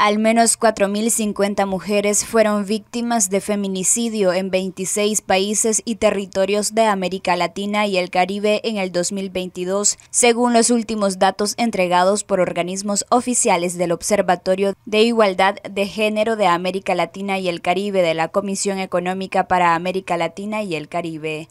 Al menos 4.050 mujeres fueron víctimas de feminicidio en 26 países y territorios de América Latina y el Caribe en el 2022, según los últimos datos entregados por organismos oficiales del Observatorio de Igualdad de Género de América Latina y el Caribe de la Comisión Económica para América Latina y el Caribe.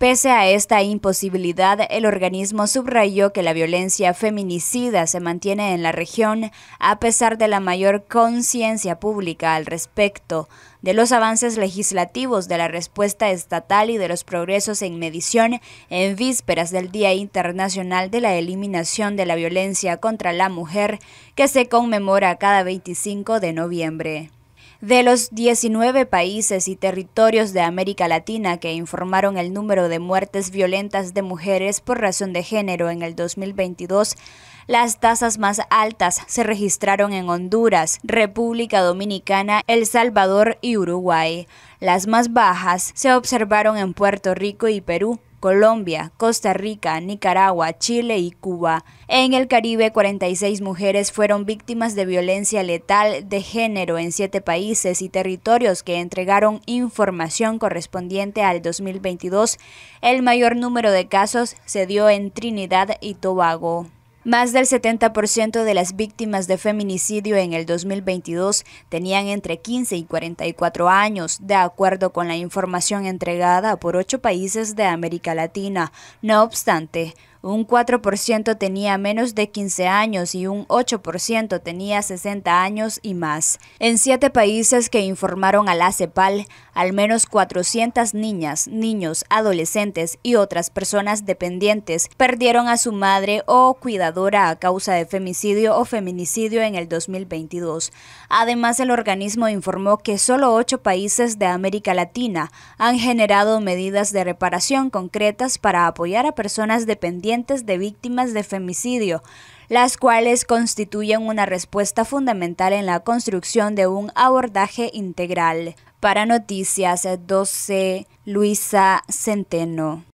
Pese a esta imposibilidad, el organismo subrayó que la violencia feminicida se mantiene en la región a pesar de la mayor conciencia pública al respecto, de los avances legislativos, de la respuesta estatal y de los progresos en medición en vísperas del Día Internacional de la Eliminación de la Violencia contra la Mujer, que se conmemora cada 25 de noviembre. De los 19 países y territorios de América Latina que informaron el número de muertes violentas de mujeres por razón de género en el 2022, las tasas más altas se registraron en Honduras, República Dominicana, El Salvador y Uruguay. Las más bajas se observaron en Puerto Rico y Perú, Colombia, Costa Rica, Nicaragua, Chile y Cuba. En el Caribe, 46 mujeres fueron víctimas de violencia letal de género en siete países y territorios que entregaron información correspondiente al 2022. El mayor número de casos se dio en Trinidad y Tobago. Más del 70% de las víctimas de feminicidio en el 2022 tenían entre 15 y 44 años, de acuerdo con la información entregada por ocho países de América Latina. No obstante, un 4% tenía menos de 15 años y un 8% tenía 60 años y más. En siete países que informaron a la CEPAL, al menos 400 niñas, niños, adolescentes y otras personas dependientes perdieron a su madre o cuidadora a causa de femicidio o feminicidio en el 2022. Además, el organismo informó que solo ocho países de América Latina han generado medidas de reparación concretas para apoyar a personas dependientes de víctimas de femicidio, las cuales constituyen una respuesta fundamental en la construcción de un abordaje integral. Para Noticias 12, Luisa Centeno.